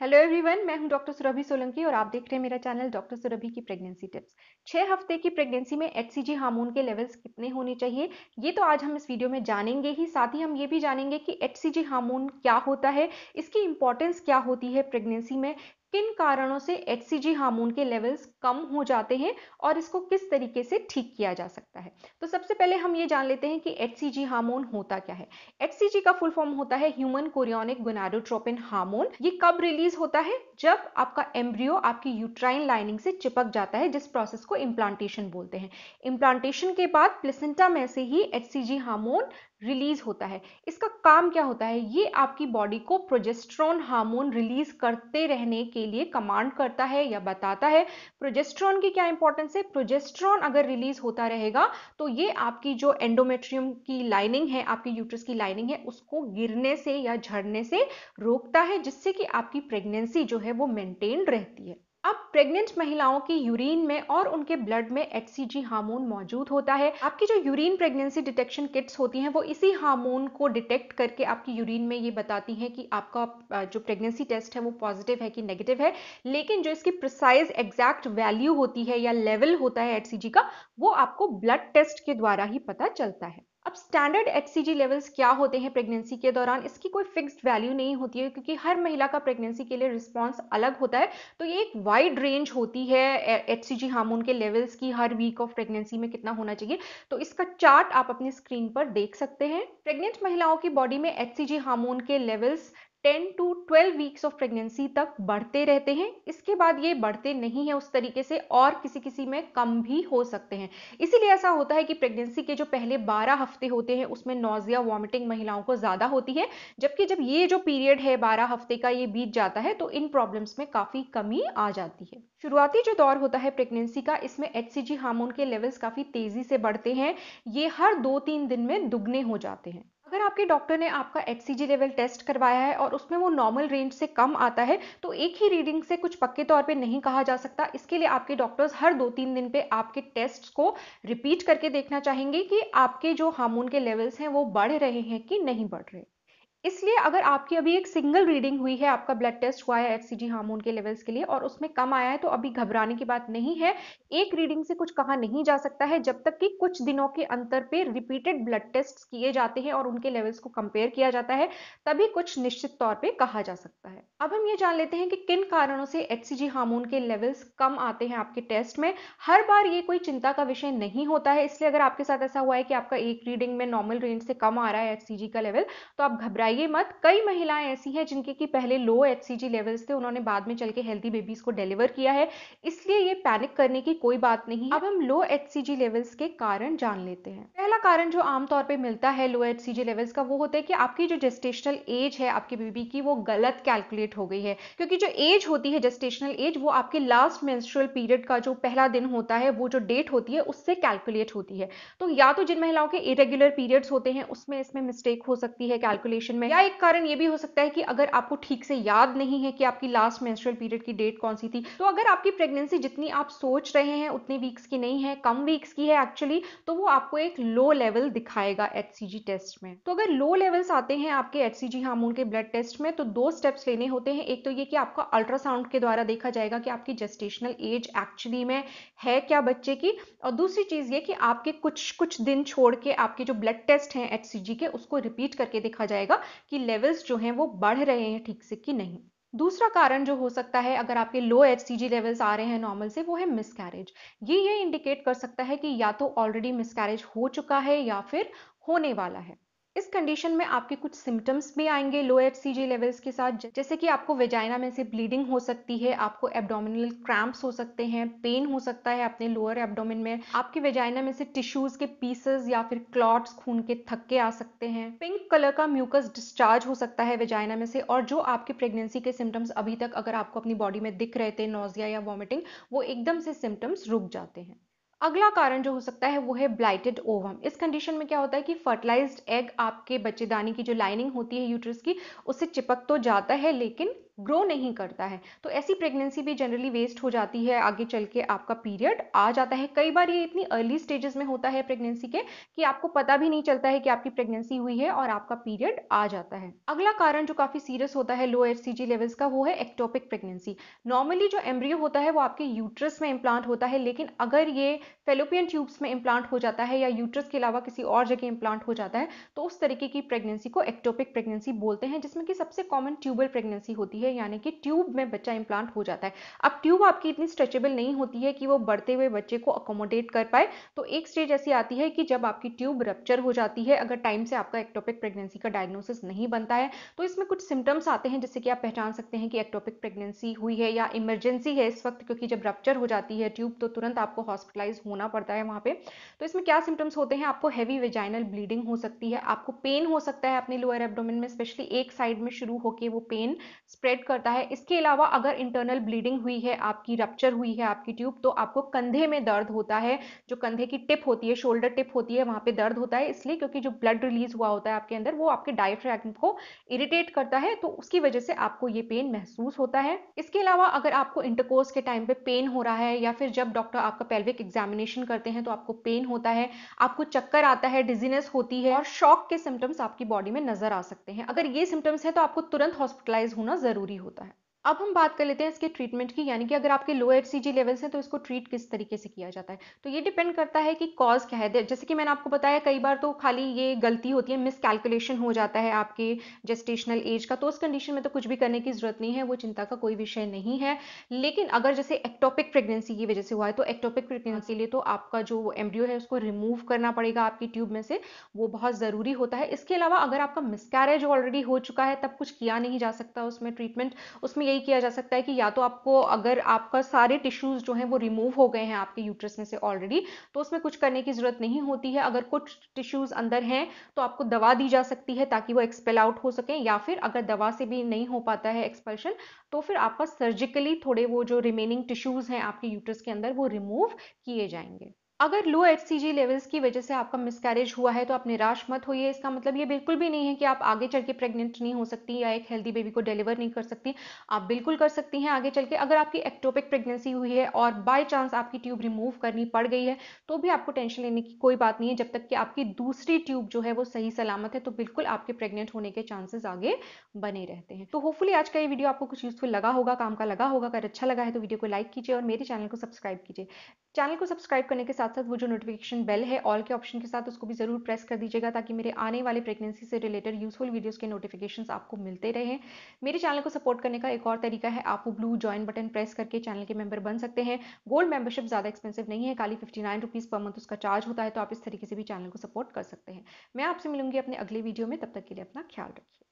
hello everyone मैं हूं doctor Surabhi Solanki और आप देख रहे हैं मेरा चैनल डॉक्टर सुरभि की प्रेगनेंसी टिप्स छह हफ्ते की प्रेगनेंसी में एचसीजी हार्मोन के लेवल्स कितने होने चाहिए ये तो आज हम इस वीडियो में जानेंगे ही साथ ही हम ये भी जानेंगे कि एचसीजी हार्मोन क्या होता है इसकी इंपॉर्टेंस क्या होती है प्रेगनेंसी में किन कारणों से एच सी जी हार्मोन के लेवल्स कम हो जाते हैं और इसको किस तरीके से ठीक किया जा सकता है तो सबसे पहले हम ये जान लेते हैं कि एच सी जी हार्मोन होता क्या है एच सी जी का फुल फॉर्म होता है ह्यूमन कोरियोनिक गोनाडोट्रोपिन हार्मोन ये कब रिलीज होता है जब आपका एम्ब्रियो आपकी यूट्राइन लाइनिंग से चिपक जाता है जिस प्रोसेस को इम्प्लांटेशन बोलते हैं इम्प्लांटेशन के बाद प्लेसेंटा में से ही H C G hormone release होता है इसका काम क्या होता है ये आपकी बॉडी को प्रोजेस्ट्रॉन हार्मोन रिलीज करते रहने के लिए कमांड करता है या बताता है प्रोजेस्ट्रॉन की क्या इंपॉर्टेंस है प्रोजेस्ट्रॉन अगर रिलीज होता रहेगा तो ये आपकी जो एंडोमेट्रियम की लाइनिंग है आपकी यूट्रस की लाइनिंग है उसको गिरने से या झड़ने से रोकता है जिससे कि आपकी प्रेगनेंसी जो है वो मेंटेन रहती है अब प्रेग्नेंट महिलाओं की यूरिन में और उनके ब्लड में एचसीजी हार्मोन मौजूद होता है आपकी जो यूरिन प्रेगनेंसी डिटेक्शन किट्स होती हैं वो इसी हार्मोन को डिटेक्ट करके आपकी यूरिन में ये बताती हैं कि आपका जो प्रेगनेंसी टेस्ट है वो पॉजिटिव है कि नेगेटिव है लेकिन जो इसकी प्रिसाइज एग्जैक्ट वैल्यू होती है या लेवल होता है एच का वो आपको ब्लड टेस्ट के द्वारा ही पता चलता है अब स्टैंडर्ड एचसीजी लेवल्स क्या होते हैं प्रेगनेंसी के दौरान इसकी कोई फिक्स्ड वैल्यू नहीं होती है क्योंकि हर महिला का प्रेगनेंसी के लिए रिस्पांस अलग होता है तो ये एक वाइड रेंज होती है एचसीजी हार्मोन के लेवल्स की हर वीक ऑफ प्रेगनेंसी में कितना होना चाहिए तो इसका चार्ट आप अपनी स्क्रीन पर देख सकते हैं प्रेग्नेंट महिलाओं की बॉडी में एचसीजी हार्मोन के levels 10 to 12 weeks of pregnancy तक बढ़ते रहते हैं इसके बाद ये बढ़ते नहीं है उस तरीके से और किसी किसी में कम भी हो सकते हैं इसीलिए ऐसा होता है कि प्रेगनेंसी के जो पहले 12 हफ्ते होते हैं उसमें नोजिया वॉमिटिंग महिलाओं को ज़्यादा होती है जबकि जब ये जो पीरियड है बारह हफ्ते का ये बीत जाता है तो इन प्रॉब्लम्स में काफ़ी कमी आ जाती है शुरुआती जो दौर होता है प्रेगनेंसी का इसमें एच हार्मोन के लेवल्स काफ़ी तेज़ी से बढ़ते हैं ये हर दो तीन दिन में दुगने हो जाते हैं अगर आपके डॉक्टर ने आपका एच लेवल टेस्ट करवाया है और उसमें वो नॉर्मल रेंज से कम आता है तो एक ही रीडिंग से कुछ पक्के तौर पे नहीं कहा जा सकता इसके लिए आपके डॉक्टर्स हर दो तीन दिन पे आपके टेस्ट को रिपीट करके देखना चाहेंगे कि आपके जो हार्मोन के लेवल्स हैं वो बढ़ रहे हैं कि नहीं बढ़ रहे इसलिए अगर आपकी अभी एक सिंगल रीडिंग हुई है आपका ब्लड टेस्ट हुआ है एफसीजी हार्मोन के लेवल्स के लिए और उसमें कम आया है तो अभी घबराने की बात नहीं है एक रीडिंग से कुछ कहा नहीं जा सकता है जब तक कि कुछ दिनों के अंतर पे रिपीटेड ब्लड टेस्ट किए जाते हैं और उनके लेवल्स को कंपेयर किया जाता है तभी कुछ निश्चित तौर पर कहा जा सकता है अब हम ये जान लेते हैं कि किन कारणों से एच हार्मोन के लेवल्स कम आते हैं आपके टेस्ट में हर बार ये कोई चिंता का विषय नहीं होता है इसलिए अगर आपके साथ ऐसा हुआ है कि आपका एक रीडिंग में नॉर्मल रेंज से कम आ रहा है एच का लेवल तो आप घबराइए घबराइए मत कई महिलाएं ऐसी हैं जिनके की पहले लो एच लेवल्स थे उन्होंने बाद में चल के हेल्थी बेबीज को डिलीवर किया है इसलिए ये पैनिक करने की कोई बात नहीं अब हम लो एच लेवल्स के कारण जान लेते हैं पहला कारण जो आमतौर पर मिलता है लो एच लेवल्स का वो होता है कि आपकी जो जेस्टेशनल एज है आपके बेबी की वो गलत कैलकुलेट हो गई है क्योंकि जो एज होती है जेस्टेशनल एज वो आपके लास्ट मेंस्ट्रुअल पीरियड का जो पहला दिन होता है वो जो डेट होती है उससे कैलकुलेट होती है तो या तो जिन महिलाओं के इरेग्युलर पीरियड्स होते हैं उसमें इसमें मिस्टेक हो सकती है कैलकुलेशन में या एक कारण ये भी हो सकता है कि अगर आपको ठीक से याद नहीं है कि आपकी लास्ट मेंस्ट्रुअल पीरियड की डेट कौन सी थी तो अगर आपकी प्रेगनेंसी जितनी आप सोच रहे हैं उतनी वीक्स की नहीं है कम वीक्स की है एक्चुअली तो वो आपको एक लो लेवल दिखाएगा एच टेस्ट में तो अगर लो लेवल्स आते हैं आपके एच हार्मोन के ब्लड टेस्ट में तो दो स्टेप्स लेने होते हैं एक तो ये कि आपका अल्ट्रासाउंड के द्वारा देखा जाएगा कि आपकी जेस्टेशनल एज एक्चुअली में है क्या बच्चे की और दूसरी चीज़ ये कि आपके कुछ कुछ दिन छोड़ के आपके जो ब्लड टेस्ट हैं एच के उसको रिपीट करके देखा जाएगा कि लेवल्स जो हैं वो बढ़ रहे हैं ठीक से कि नहीं दूसरा कारण जो हो सकता है अगर आपके लो एच लेवल्स आ रहे हैं नॉर्मल से वो है मिसकैरेज ये ये इंडिकेट कर सकता है कि या तो ऑलरेडी मिसकैरेज हो चुका है या फिर होने वाला है इस कंडीशन में आपके कुछ सिम्टम्स भी आएंगे लो एच लेवल्स के साथ जैसे कि आपको वेजाइना में से ब्लीडिंग हो सकती है आपको एब्डोमिनल क्रैम्प्स हो सकते हैं पेन हो सकता है अपने लोअर एब्डोमिन में आपके वेजाइना में से टिश्यूज के पीसेस या फिर क्लॉट्स खून के थक्के आ सकते हैं पिंक कलर का म्यूकस डिस्चार्ज हो सकता है वेजाइना में से और जो आपके प्रेगनेंसी के सिम्टम्स अभी तक अगर आपको अपनी बॉडी में दिख रहे थे नोजिया या वॉमिटिंग वो एकदम से सिम्टम्स रुक जाते हैं अगला कारण जो हो सकता है वो है ब्लाइटेड ओवम इस कंडीशन में क्या होता है कि फर्टिलाइज्ड एग आपके बच्चेदानी की जो लाइनिंग होती है यूट्रस की उससे चिपक तो जाता है लेकिन ग्रो नहीं करता है तो ऐसी प्रेगनेंसी भी जनरली वेस्ट हो जाती है आगे चल के आपका पीरियड आ जाता है कई बार ये इतनी अर्ली स्टेजेस में होता है प्रेगनेंसी के कि आपको पता भी नहीं चलता है कि आपकी प्रेगनेंसी हुई है और आपका पीरियड आ जाता है अगला कारण जो काफी सीरियस होता है लो एफ लेवल्स का वो है एक्टोपिक प्रेगनेंसी नॉर्मली जो एम्ब्रियो होता है वो आपके यूट्रस में इम्प्लांट होता है लेकिन अगर ये फेलोपियन ट्यूब्स में इम्प्लांट हो जाता है या यूट्रस के अलावा किसी और जगह इम्प्लांट हो जाता है तो उस तरीके की प्रेगनेंसी को एक्टोपिक प्रेगनेंसी बोलते हैं जिसमें कि सबसे कॉमन ट्यूबल प्रेगनेंसी होती है होती है यानी कि ट्यूब में बच्चा इम्प्लांट हो जाता है अब ट्यूब आपकी इतनी स्ट्रेचेबल नहीं होती है कि वो बढ़ते हुए बच्चे को अकोमोडेट कर पाए तो एक स्टेज ऐसी आती है कि जब आपकी ट्यूब रप्चर हो जाती है अगर टाइम से आपका एक्टोपिक प्रेगनेंसी का डायग्नोसिस नहीं बनता है तो इसमें कुछ सिम्टम्स आते हैं जिससे कि आप पहचान सकते हैं कि एक्टोपिक प्रेगनेंसी हुई है या इमरजेंसी है इस वक्त क्योंकि जब रप्चर हो जाती है ट्यूब तो तुरंत आपको हॉस्पिटलाइज होना पड़ता है वहाँ पे तो इसमें क्या सिम्टम्स होते हैं आपको हैवी वेजाइनल ब्लीडिंग हो सकती है आपको पेन हो सकता है अपने लोअर एबडोमिन में स्पेशली एक साइड में शुरू होकर वो पेन स्प्रेड स्प्रेड करता है इसके अलावा अगर इंटरनल ब्लीडिंग हुई है आपकी रप्चर हुई है आपकी ट्यूब तो आपको कंधे में दर्द होता है जो कंधे की टिप होती है शोल्डर टिप होती है वहाँ पे दर्द होता है इसलिए क्योंकि जो ब्लड रिलीज हुआ होता है आपके अंदर वो आपके डायफ्रैग्म को इरिटेट करता है तो उसकी वजह से आपको ये पेन महसूस होता है इसके अलावा अगर आपको इंटरकोर्स के टाइम पे पेन हो रहा है या फिर जब डॉक्टर आपका पेल्विक एग्जामिनेशन करते हैं तो आपको पेन होता है आपको चक्कर आता है डिजीनेस होती है और शॉक के सिम्टम्स आपकी बॉडी में नजर आ सकते हैं अगर ये सिम्टम्स है तो आपको तुरंत हॉस्पिटलाइज होना जरूरी ज़रूरी होता है अब हम बात कर लेते हैं इसके ट्रीटमेंट की यानी कि अगर आपके लो एच सी लेवल्स हैं तो इसको ट्रीट किस तरीके से किया जाता है तो ये डिपेंड करता है कि कॉज क्या है जैसे कि मैंने आपको बताया कई बार तो खाली ये गलती होती है मिसकैलकुलेशन हो जाता है आपके जेस्टेशनल एज का तो उस कंडीशन में तो कुछ भी करने की जरूरत नहीं है वो चिंता का कोई विषय नहीं है लेकिन अगर जैसे एक्टोपिक प्रेगनेंसी की वजह से हुआ है तो एक्टोपिक प्रेगनेंसी के लिए तो आपका जो एम्ब्रियो है उसको रिमूव करना पड़ेगा आपकी ट्यूब में से वो बहुत ज़रूरी होता है इसके अलावा अगर आपका मिसकैरेज ऑलरेडी हो चुका है तब कुछ किया नहीं जा सकता उसमें ट्रीटमेंट उसमें यही किया जा सकता है कि या तो आपको अगर आपका सारे टिश्यूज जो हैं वो रिमूव हो गए हैं आपके यूट्रस में से ऑलरेडी तो उसमें कुछ करने की ज़रूरत नहीं होती है अगर कुछ टिश्यूज अंदर हैं तो आपको दवा दी जा सकती है ताकि वो एक्सपेल आउट हो सकें या फिर अगर दवा से भी नहीं हो पाता है एक्सपल्शन तो फिर आपका सर्जिकली थोड़े वो जो रिमेनिंग टिश्यूज हैं आपके यूट्रस के अंदर वो रिमूव किए जाएंगे अगर लो एच लेवल्स की वजह से आपका मिसकैरेज हुआ है तो आप निराश मत होइए इसका मतलब ये बिल्कुल भी नहीं है कि आप आगे चल के प्रेगनेंट नहीं हो सकती या एक हेल्दी बेबी को डिलीवर नहीं कर सकती आप बिल्कुल कर सकती हैं आगे चल के अगर आपकी एक्टोपिक प्रेगनेंसी हुई है और बाय चांस आपकी ट्यूब रिमूव करनी पड़ गई है तो भी आपको टेंशन लेने की कोई बात नहीं है जब तक कि आपकी दूसरी ट्यूब जो है वो सही सलामत है तो बिल्कुल आपके प्रेगनेंट होने के चांसेस आगे बने रहते हैं तो होपफुली आज का ये वीडियो आपको कुछ यूजफुल लगा होगा काम का लगा होगा अगर अच्छा लगा है तो वीडियो को लाइक कीजिए और मेरे चैनल को सब्सक्राइब कीजिए चैनल को सब्सक्राइब करने के साथ साथ साथ वो जो नोटिफिकेशन बेल है ऑल के ऑप्शन के साथ उसको भी ज़रूर प्रेस कर दीजिएगा ताकि मेरे आने वाले प्रेगनेंसी से रिलेटेड यूजफुल वीडियोज़ के नोटिफिकेशन आपको मिलते रहें मेरे चैनल को सपोर्ट करने का एक और तरीका है आप वो ब्लू ज्वाइन बटन प्रेस करके चैनल के मेंबर बन सकते हैं गोल्ड मेंबरशिप ज़्यादा एक्सपेंसिव नहीं है खाली fifty nine rupees per month उसका चार्ज होता है तो आप इस तरीके से भी चैनल को सपोर्ट कर सकते हैं मैं आपसे मिलूंगी अपने अगले वीडियो में तब तक के लिए अपना ख्याल रखिए